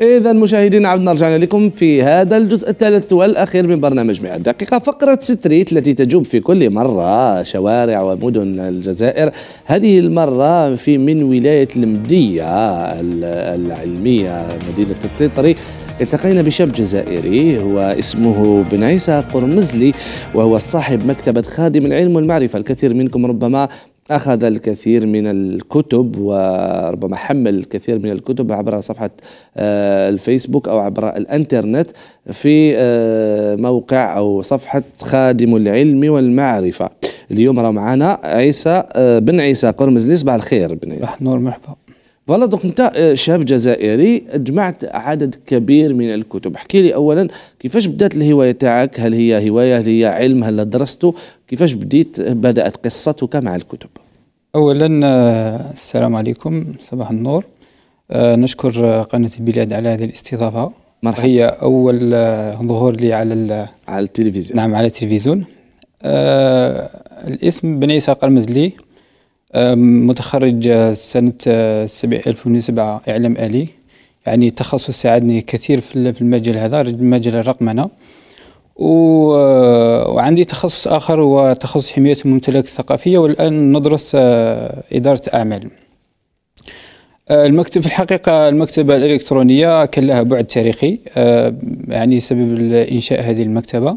إذا مشاهدينا عدنا رجعنا لكم في هذا الجزء الثالث والأخير من برنامج 100 دقيقة فقرة ستريت التي تجوب في كل مرة شوارع ومدن الجزائر هذه المرة في من ولاية المدية العلمية مدينة الطيطري التقينا بشاب جزائري هو اسمه بن عيسى قرمزلي وهو صاحب مكتبة خادم العلم والمعرفة الكثير منكم ربما أخذ الكثير من الكتب وربما حمل الكثير من الكتب عبر صفحة آه، الفيسبوك أو عبر الأنترنت في آه، موقع أو صفحة خادم العلم والمعرفة اليوم راه معنا عيسى آه، بن عيسى قرمزلي صباح الخير بن عيسى صباح النور مرحبا فوالا دوك انت شاب جزائري جمعت عدد كبير من الكتب احكي لي اولا كيفاش بدات الهوايه تاعك هل هي هوايه هل هي علم هل درسته كيفاش بديت بدات قصتك مع الكتب أولا آه، السلام عليكم صباح النور آه، نشكر آه، قناة البلاد على هذه الاستضافة مرحبا هي أول ظهور لي على على التلفزيون نعم على التلفزيون آه الاسم بن عيسى قرمزلي آه متخرج سنة 2007 إعلام آلي يعني تخصص ساعدني كثير في المجال هذا مجال الرقمنة آه، وعندي تخصص آخر هو تخصص حماية الممتلكات الثقافية والآن ندرس آه، إدارة أعمال آه، المكتب في الحقيقة المكتبة الإلكترونية كان لها بعد تاريخي يعني سبب إنشاء هذه المكتبة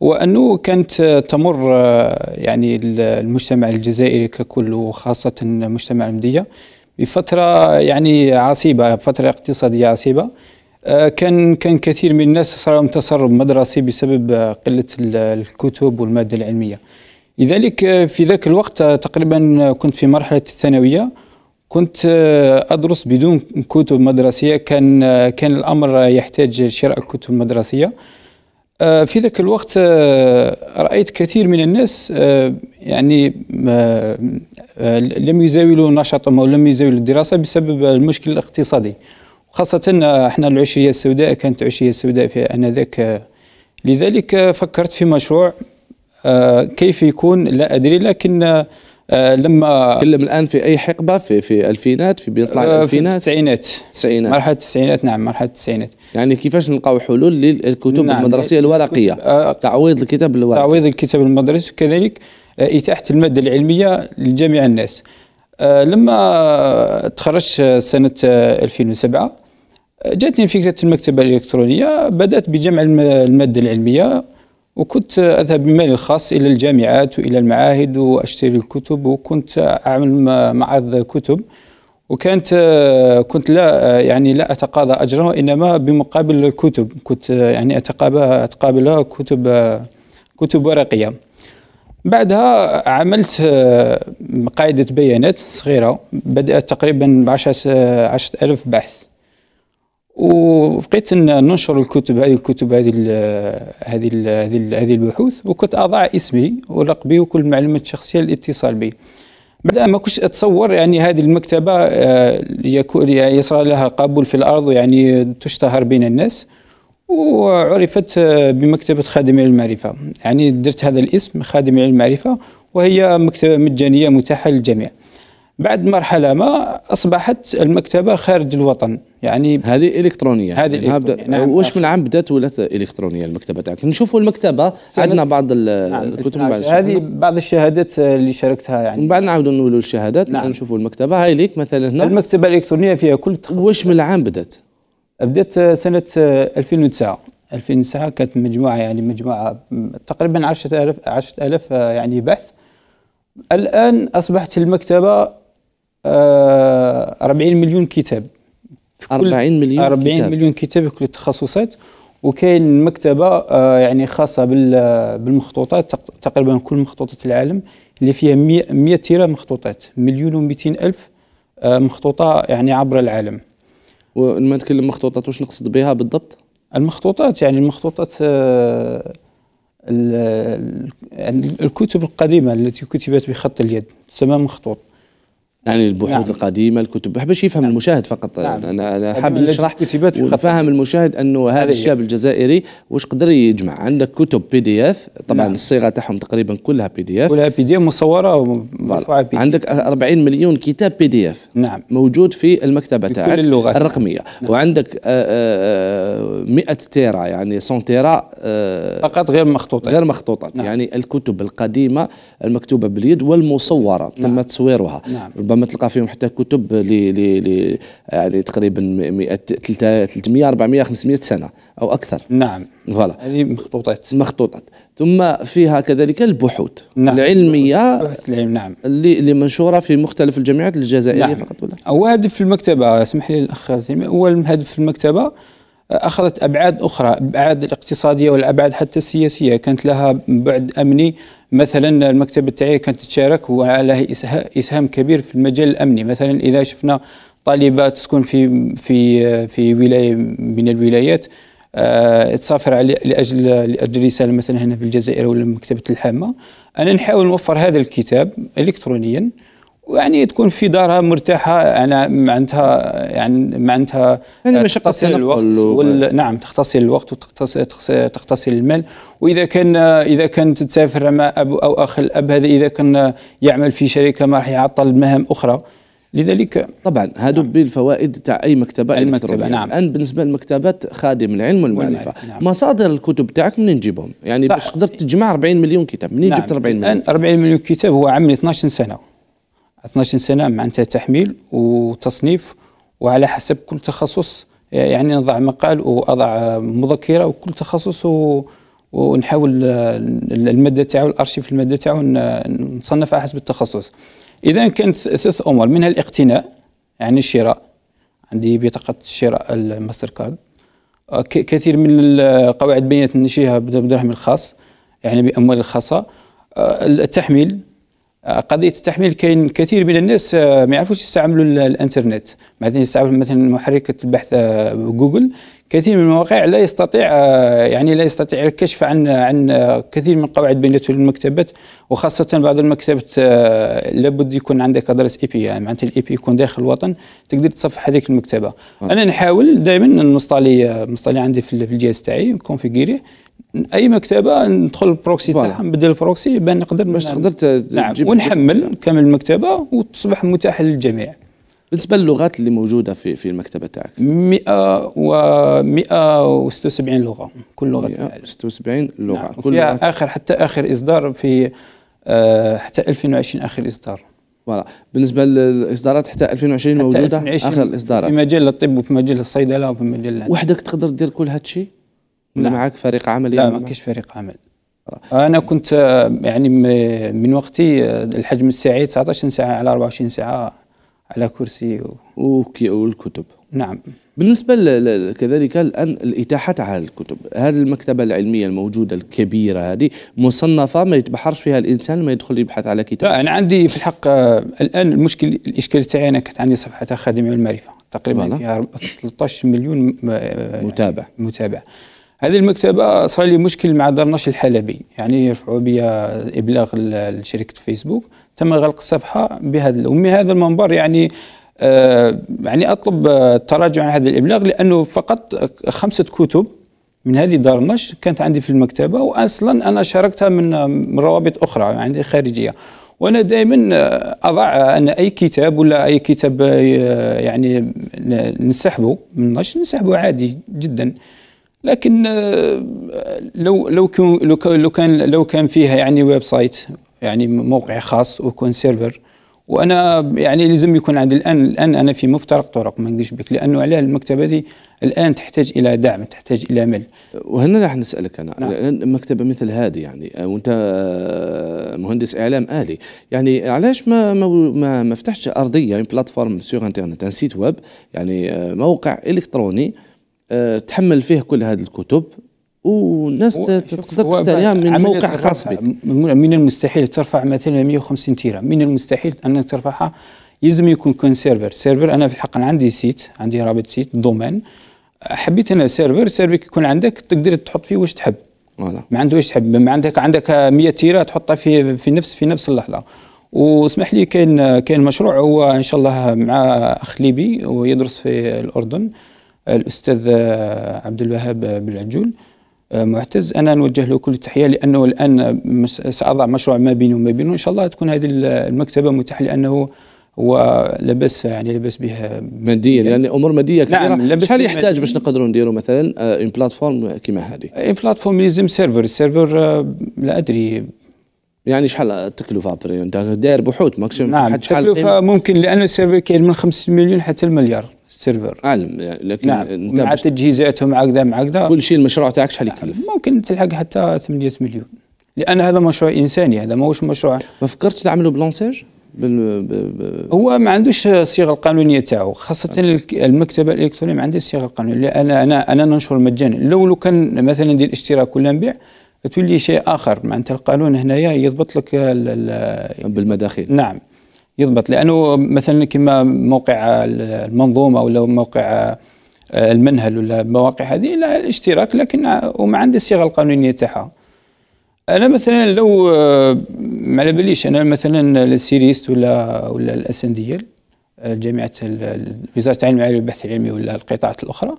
وأنه كانت تمر يعني المجتمع الجزائري ككل وخاصة مجتمع المدية بفترة يعني عصيبة فترة اقتصادية عصيبة آه، كان كان كثير من الناس صار لهم تسرب مدرسي بسبب آه، قله الكتب والماده العلميه لذلك آه، في ذاك الوقت تقريبا كنت في مرحله الثانويه كنت ادرس بدون كتب مدرسيه كان كان الامر يحتاج شراء كتب مدرسيه في ذاك الوقت رايت كثير من الناس يعني لم يزاولوا نشاطهم او لم يزاولوا الدراسه بسبب المشكل الاقتصادي خاصة احنا العشرية السوداء كانت عشرية سوداء في انذاك لذلك فكرت في مشروع آه، كيف يكون لا ادري لكن آه، لما تكلم الان في اي حقبه في في الفينات في بنطلع الالفينات آه، في التسعينات التسعينات مرحله التسعينات نعم مرحله التسعينات يعني كيفاش نلقاو حلول للكتب نعم المدرسيه الورقيه تعويض الكتاب الورقي تعويض الكتاب المدرسي وكذلك اتاحه الماده العلميه لجميع الناس لما تخرجت سنه 2007 جاتني فكرة المكتبة الإلكترونية بدأت بجمع المادة العلمية وكنت أذهب بمالي الخاص إلى الجامعات وإلى المعاهد وأشتري الكتب وكنت أعمل معرض كتب وكانت كنت لا يعني لا أتقاضى أجرا وإنما بمقابل الكتب كنت يعني أتقابلها كتب كتب ورقية بعدها عملت قاعدة بيانات صغيرة بدأت تقريبا بعشرة عشرة ألف بحث وبقيت ننشر الكتب هذه الكتب هذه هذه هذه, البحوث وكنت اضع اسمي ولقبي وكل المعلومات الشخصيه للاتصال بي بعد ما كنتش اتصور يعني هذه المكتبه آه، يكون يصرى لها قبول في الارض يعني تشتهر بين الناس وعرفت آه، بمكتبة خادم المعرفة يعني درت هذا الاسم خادم المعرفة وهي مكتبة مجانية متاحة للجميع بعد مرحله ما اصبحت المكتبه خارج الوطن يعني هذه الكترونيه هذه يعني إلكترونية. نعم واش نعم. من عام بدات ولات الكترونيه المكتبه تاعك نشوفوا المكتبه عندنا بعض نعم، الكتب نعم. هذه بعض الشهادات اللي شاركتها يعني من بعد نعاودوا نولوا الشهادات نعم. نشوفوا المكتبه هاي ليك مثلا هنا المكتبه الالكترونيه فيها كل واش من العام بدات بدات سنه 2009 2009 كانت مجموعه يعني مجموعه تقريبا 10000 10000 يعني بحث الان اصبحت المكتبه 40 آه، مليون كتاب 40 مليون 40 كتاب. مليون كتاب في كل التخصصات وكاين مكتبه آه، يعني خاصه بالمخطوطات تقريبا كل مخطوطات العالم اللي فيها 100 تيره مخطوطات مليون و الف آه، مخطوطه يعني عبر العالم ولما نتكلم مخطوطات واش نقصد بها بالضبط المخطوطات يعني المخطوطات يعني الكتب القديمه التي كتبت بخط اليد تسمى مخطوط يعني نعم. البحوث نعم. القديمه الكتب باش يفهم نعم. المشاهد فقط نعم. انا انا حاب نشرح وفهم المشاهد انه هذا الشاب الجزائري واش قدر يجمع عندك كتب بي دي اف طبعا نعم. الصيغه تاعهم تقريبا كلها بي دي اف كلها بي دي اف مصوره عندك 40 مليون كتاب بي دي اف نعم موجود في المكتبه تاعك بكل اللغات الرقميه نعم. وعندك 100 آه، آه، آه، تيرا يعني 100 تيرا فقط غير مخطوطات غير مخطوطات نعم. يعني الكتب القديمه المكتوبه باليد والمصوره نعم. تم تصويرها نعم. ربما تلقى فيهم حتى كتب ل يعني تقريبا 100 300 400 500 سنه او اكثر نعم فوالا هذه مخطوطات مخطوطات ثم فيها كذلك البحوث نعم. العلميه بحث العلم نعم اللي منشوره في مختلف الجامعات الجزائريه نعم. فقط ولا هو هدف في المكتبه اسمح لي الاخ هو هدف المكتبه اخذت ابعاد اخرى ابعاد الاقتصاديه والابعاد حتى السياسيه كانت لها بعد امني مثلا المكتب التعيه كانت تشارك وعلى اسهام كبير في المجال الامني مثلا اذا شفنا طالبه تسكن في في في ولايه من الولايات أه تسافر لاجل لاجل رساله مثلا هنا في الجزائر ولا مكتبه الحامه انا نحاول نوفر هذا الكتاب الكترونيا ويعني تكون في دارها مرتاحه يعني يعني انا معناتها يعني معناتها يعني تختصر الوقت وال... نعم تختصر الوقت وتختصر تختصر المال واذا كان اذا كانت تسافر مع اب او اخ الاب هذا اذا كان يعمل في شركه ما راح يعطل مهام اخرى لذلك طبعا هادو نعم. بالفوائد تاع اي مكتبه المكتبه نعم الان بالنسبه للمكتبات خادم العلم والمعرفه نعم. مصادر الكتب تاعك منين نجيبهم يعني باش قدرت تجمع 40 مليون كتاب منين نعم. جبت 40 مليون الان 40 مليون كتاب هو عمل 12 سنه 12 سنه معناتها تحميل وتصنيف وعلى حسب كل تخصص يعني نضع مقال واضع مذكره وكل تخصص ونحاول الماده تاعو الارشيف الماده تاعو نصنفها حسب التخصص اذا كانت ثلاث امور منها الاقتناء يعني الشراء عندي بطاقه الشراء الماستر كارد كثير من قواعد بيانات نشيها بدرهم الخاص يعني باموال الخاصه أه، التحميل آه، قضيه التحميل كاين كثير من الناس آه، ما يعرفوش يستعملوا الانترنت مثلا يستعملوا مثلا محركه البحث آه، جوجل كثير من المواقع لا يستطيع يعني لا يستطيع الكشف عن عن كثير من قواعد بيانات المكتبات وخاصه بعض المكتبات لابد يكون عندك ادرس اي بي يعني معناتها الاي بي يكون داخل الوطن تقدر تصفح هذيك المكتبه انا نحاول دائما نصطلي نصطلي عندي في الجهاز تاعي نكون في اي مكتبه ندخل البروكسي تاعها نبدل البروكسي بان نقدر باش تقدر نعم ونحمل كامل المكتبه وتصبح متاحه للجميع بالنسبه للغات اللي موجوده في في المكتبه تاعك 100 و 176 لغه كل لغه 176 نعم، لغه نعم. كل لغة. اخر حتى اخر اصدار في آه حتى 2020 اخر اصدار فوالا بالنسبه للاصدارات حتى 2020 حتى موجوده 2020 اخر الاصدارات في مجال الطب وفي مجال الصيدله وفي مجال وحدك تقدر دير كل هادشي لا. معك فريق عمل لا يعني ما كاينش فريق عمل انا كنت آه، يعني من وقتي آه، الحجم الساعي 19 ساعه على 24 ساعه على كرسي و... اوكي والكتب نعم بالنسبة كذلك الآن الإتاحة على الكتب هذه المكتبة العلمية الموجودة الكبيرة هذه مصنفة ما يتبحرش فيها الإنسان ما يدخل يبحث على كتاب لا أنا عندي في الحق آه، الآن المشكل الإشكال تاعي أنا كانت عندي صفحة خادمة المعرفة تقريبا فيها 13 مليون متابع متابع هذه المكتبه صار لي مشكل مع دار نشر الحلبي يعني يرفعوا بي ابلاغ لشركه فيسبوك تم غلق الصفحه بهذا ومن هذا المنبر يعني آه يعني اطلب التراجع عن هذا الابلاغ لانه فقط خمسه كتب من هذه دار النشر كانت عندي في المكتبه واصلا انا شاركتها من روابط اخرى عندي خارجيه وانا دائما اضع ان اي كتاب ولا اي كتاب آه، يعني نسحبه من النشر نسحبه عادي جدا لكن آه، لو لو لو كان لو كان فيها يعني ويب سايت يعني موقع خاص ويكون سيرفر وانا يعني لازم يكون عندي الان الان انا في مفترق طرق ما نقدرش بك لانه عليها المكتبه دي الان تحتاج الى دعم تحتاج الى مال وهنا راح نسالك انا نعم. مكتبه مثل هذه يعني آه، وانت آه، مهندس اعلام الي يعني علاش ما ما ما فتحتش ارضيه يعني بلاتفورم سوغ انترنت ان سيت ويب يعني موقع الكتروني آه، تحمل فيه كل هذه الكتب والناس تقدر تقتنيها يعني من موقع خاص بك من المستحيل ترفع مثلا 150 تيره من المستحيل انك ترفعها يلزم يكون كون سيرفر سيرفر انا في الحق عندي سيت عندي رابط سيت دومين حبيت انا سيرفر سيرفر يكون عندك تقدر تحط فيه واش تحب ولا. ما عندوش واش تحب ما عندك عندك 100 تيره تحطها في في نفس في نفس اللحظه واسمح لي كاين كاين مشروع هو ان شاء الله مع اخ ليبي ويدرس في الاردن الأستاذ عبد الوهاب بالعجول آه، معتز أنا نوجه له كل التحية لأنه الآن سأضع مشروع ما بينه وما بينه إن شاء الله تكون هذه المكتبة متاحة لأنه هو لبس يعني لبس بها ماديا يعني امور ماديه نعم، كبيره نعم شحال يحتاج باش نقدروا نديروا مثلا اون آه، بلاتفورم كيما هذه اون بلاتفورم يلزم سيرفر السيرفر لا ادري يعني شحال التكلفه بري داير بحوث ماكش نعم التكلفه ممكن لان السيرفر كاين من 5 مليون حتى المليار السيرفر اعلم لكن نعم مع تجهيزاتهم مع كذا مع كذا كل شيء المشروع تاعك شحال يكلف؟ آه، ممكن تلحق حتى 8 مليون لان هذا مشروع انساني هذا ماهوش مشروع ما فكرتش تعملوا بلونسيج؟ بال... ب... ب... هو ما عندوش الصيغه القانونيه تاعو خاصه أوكي. المكتبه الالكترونيه ما عندها الصيغه القانونيه لان انا انا ننشر مجانا لو لو كان مثلا ندير اشتراك ولا نبيع تولي شيء اخر معناتها القانون هنايا يضبط لك ال... بالمداخيل نعم يضبط لانه مثلا كما موقع المنظومه ولا موقع آه، المنهل ولا المواقع هذه لها الاشتراك لكن آه، وما عندها الصيغه القانونيه تاعها انا مثلا لو ما آه، على باليش انا مثلا السيريست ولا ولا الاسنديال جامعه وزاره التعليم العالي والبحث العلمي ولا القطاعات الاخرى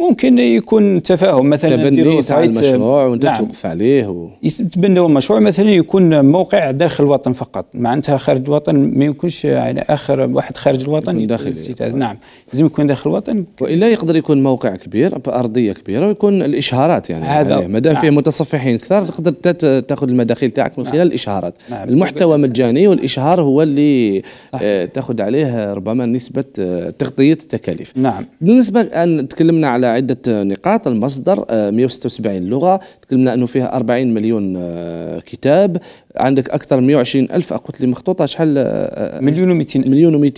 ممكن يكون تفاهم مثلا تبني المشروع وانت نعم. توقف عليه و... يتبنوا المشروع مثلا يكون موقع داخل الوطن فقط معناتها خارج الوطن ما يمكنش يعني اخر واحد خارج الوطن يكون داخل نعم لازم يكون داخل الوطن والا يقدر يكون موقع كبير بارضيه كبيره ويكون الاشهارات يعني هذا ما دام نعم. فيه متصفحين كثار تقدر تاخذ المداخيل تاعك من نعم. خلال الاشهارات نعم. المحتوى مجاني والاشهار هو اللي آه تاخذ عليه ربما نسبه آه، تغطيه التكاليف نعم بالنسبه الان تكلمنا على عده نقاط المصدر 176 آه، لغه تكلمنا انه فيها 40 مليون آه، كتاب عندك اكثر من 120 الف قلت لي مخطوطه شحال آه، مليون و مليون و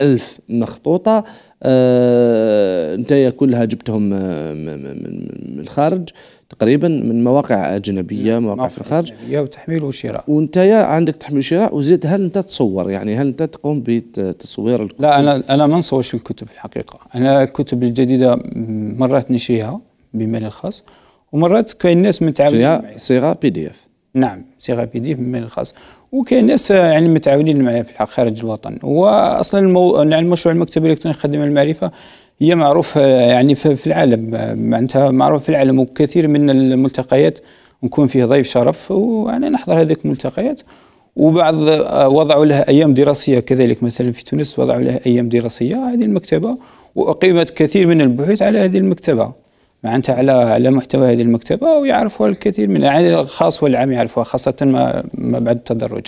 ألف مخطوطة أنت كلها جبتهم من الخارج تقريبا من مواقع اجنبيه نعم، مواقع في الخارج وتحميل وشراء وانت عندك تحميل وشراء وزيد هل انت تصور يعني هل انت تقوم بتصوير الكتب لا انا انا ما نصورش الكتب في الحقيقه انا الكتب الجديده مرات نشريها بمالي الخاص ومرات كاين ناس متعاونين صيغه بي دي اف نعم صيغه بي دي اف بمالي الخاص وكاين ناس يعني متعاونين معي في الحق خارج الوطن واصلا المو... يعني المشروع المكتبه الالكترونيه خدمه المعرفه هي معروفة آه، يعني في العالم آه، معناتها معروفة في العالم وكثير من الملتقيات نكون فيه ضيف شرف وانا نحضر هذيك الملتقيات وبعض آه، وضعوا لها ايام دراسيه كذلك مثلا في تونس وضعوا لها ايام دراسيه هذه المكتبه واقيمت كثير من البحوث على هذه المكتبه معناتها على على محتوى هذه المكتبه ويعرفها الكثير من يعني الخاص والعام يعرفوها خاصه ما بعد التدرج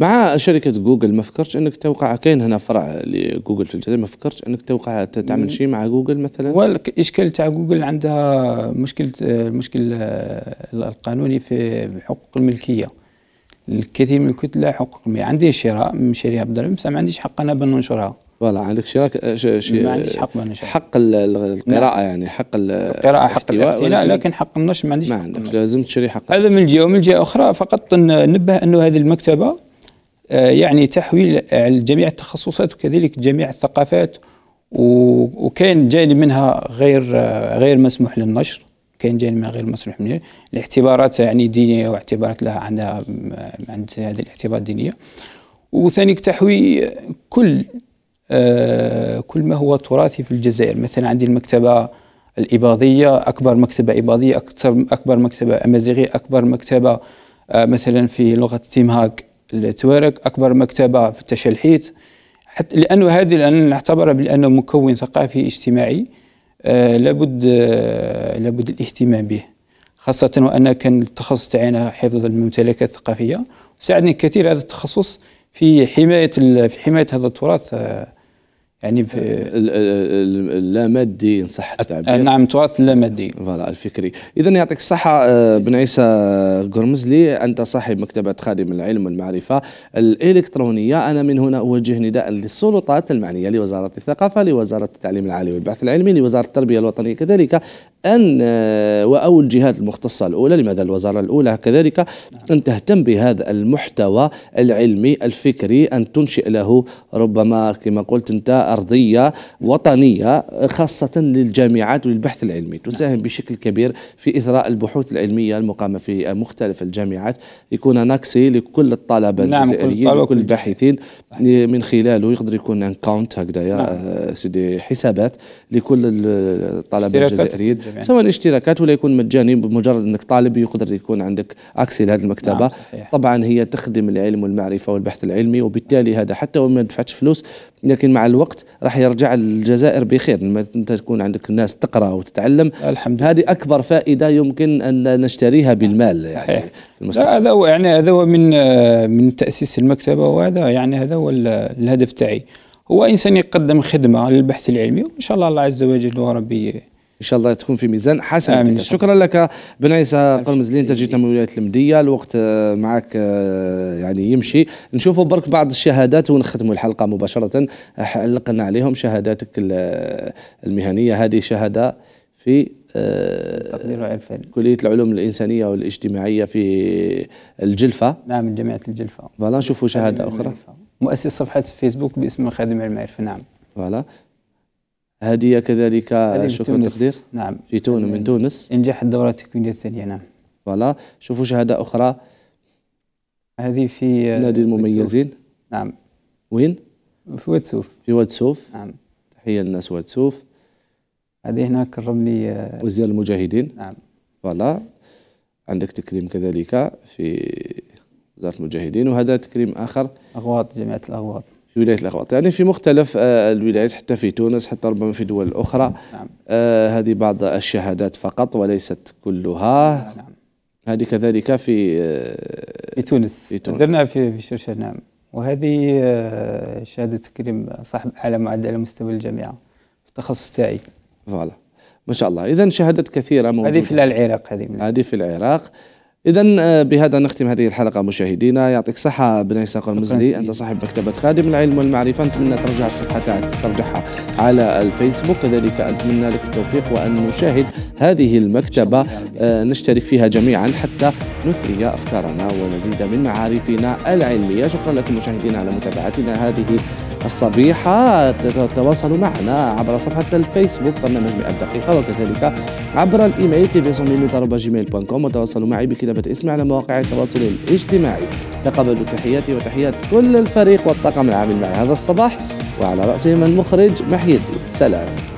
مع شركه جوجل ما فكرتش انك توقع كاين هنا فرع لجوجل في الجزائر ما فكرتش انك توقع تعمل شيء مع جوجل مثلا والاشكال تاع جوجل عندها مشكلة المشكل آه، القانوني في حقوق الملكيه الكثير من الكتله حقوق عندي شراء شاريها بدرهم بصح ما عنديش حق انا بننشرها فوالا عندك شراء شي ما عنديش حق نشر حق القراءة يعني حق القراءة حق الاقتناء لكن حق النشر ما عنديش ما عندك لازم تشري حق هذا من جهة ومن جهة أخرى فقط نبه أنه هذه المكتبة آه، يعني تحويل جميع التخصصات وكذلك جميع الثقافات وكاين جانب منها غير آه، غير مسموح للنشر كاين جانب منها غير مسموح منها الاعتبارات يعني دينيه واعتبارات لها عندها آه، عند هذه الاعتبارات الدينية وثانيك تحوي كل كل ما هو تراثي في الجزائر مثلا عندي المكتبه الاباضيه اكبر مكتبه اباضيه اكثر اكبر مكتبه امازيغيه اكبر مكتبه مثلا في لغه تيمهاك التوارك أكبر مكتبة في التشلحيت حتى لأنه هذه أنا نعتبرها بأنه مكون ثقافي اجتماعي آه لابد آه لابد الاهتمام به خاصة وان كان التخصص تاعنا حفظ الممتلكات الثقافية ساعدني كثير هذا التخصص في حماية في حماية هذا التراث آه يعني في أه. اللامادي ان صح التعبير أه، نعم التراث اللامادي فوالا الفكري اذا يعطيك الصحه أه، بن عيسى قرمزلي انت صاحب مكتبه خادم العلم والمعرفه الالكترونيه انا من هنا اوجه نداء للسلطات المعنيه لوزاره الثقافه لوزاره التعليم العالي والبحث العلمي لوزاره التربيه الوطنيه كذلك أن آه، أو الجهات المختصة الأولى لماذا الوزارة الأولى كذلك أن تهتم بهذا المحتوى العلمي الفكري أن تنشئ له ربما كما قلت أنت أرضية وطنية خاصة للجامعات وللبحث العلمي تساهم بشكل كبير في إثراء البحوث العلمية المقامة في مختلف الجامعات يكون ناكسي لكل الطلبة نعم، الجزائريين وكل الباحثين من خلاله يقدر يكون انكاونت هكذا يا نعم. آه، سيدي حسابات لكل الطلبة الجزائريين يعني. سواء الاشتراكات ولا يكون مجاني بمجرد انك طالب يقدر يكون عندك اكسي لهذه المكتبه نعم طبعا هي تخدم العلم والمعرفه والبحث العلمي وبالتالي هذا حتى وما دفعتش فلوس لكن مع الوقت راح يرجع الجزائر بخير لما انت تكون عندك الناس تقرا وتتعلم الحمد لله هذه اكبر فائده يمكن ان نشتريها بالمال يعني صحيح. هذا هو يعني هذا هو من من تاسيس المكتبه وهذا يعني هذا هو الهدف تاعي هو انسان يقدم خدمه للبحث العلمي وان شاء الله الله عز وجل وربي ان شاء الله تكون في ميزان حسن شكرا لك بن عيسى قرمز اللي انت جيت من ولايه المديه الوقت آه، معك آه، يعني يمشي نشوفوا برك بعض الشهادات ونختموا الحلقه مباشره علقنا عليهم شهاداتك آه، المهنيه هذه شهاده في تقدير كليه العلوم الانسانيه والاجتماعيه في الجلفه نعم من جامعه الجلفه فوالا نشوفوا شهاده اخرى مؤسس صفحه فيسبوك باسم خادم المعرفه نعم فوالا هدية كذلك شوف التقدير نعم في تون من تونس إنجاح الدورة التكوينية الثانية نعم فوالا شوفوا شهادة أخرى هذه في آه، نادي المميزين نعم وين؟ في واد سوف في واد سوف نعم تحية للناس واد سوف هذه هنا كرم لي آه، وزير المجاهدين نعم فوالا عندك تكريم كذلك في وزارة المجاهدين وهذا تكريم آخر أغواط جامعة الأغواط في ولايه الاخوات يعني في مختلف آه، الولايات حتى في تونس حتى ربما في دول اخرى نعم. آه هذه بعض الشهادات فقط وليست كلها نعم. هذه كذلك في آه في تونس, في تونس. درنا في في شرشة نعم وهذه آه شهاده تكريم صاحب اعلى معدل على مستوى الجامعه في التخصص تاعي فوالا ما شاء الله اذا شهادات كثيره موجوده هذه في العراق هذه هذه في العراق إذا آه، بهذا نختم هذه الحلقة مشاهدينا يعطيك صحة بن عيسى قرمزلي أنت صاحب مكتبة خادم العلم والمعرفة نتمنى ترجع الصفحة تاعك تسترجعها على الفيسبوك كذلك أتمنى لك التوفيق وأن نشاهد هذه المكتبة آه، نشترك فيها جميعا حتى نثري أفكارنا ونزيد من معارفنا العلمية شكرا لكم مشاهدينا على متابعتنا هذه الصبيحة تواصلوا معنا عبر صفحة الفيسبوك برنامج 100 دقيقة وكذلك عبر الإيميل tvsonminute.gmail.com وتواصلوا معي بكتابة اسمي على مواقع التواصل الاجتماعي تقبلوا تحياتي وتحيات كل الفريق والطاقم العامل معي هذا الصباح وعلى رأسهم المخرج محي الدين سلام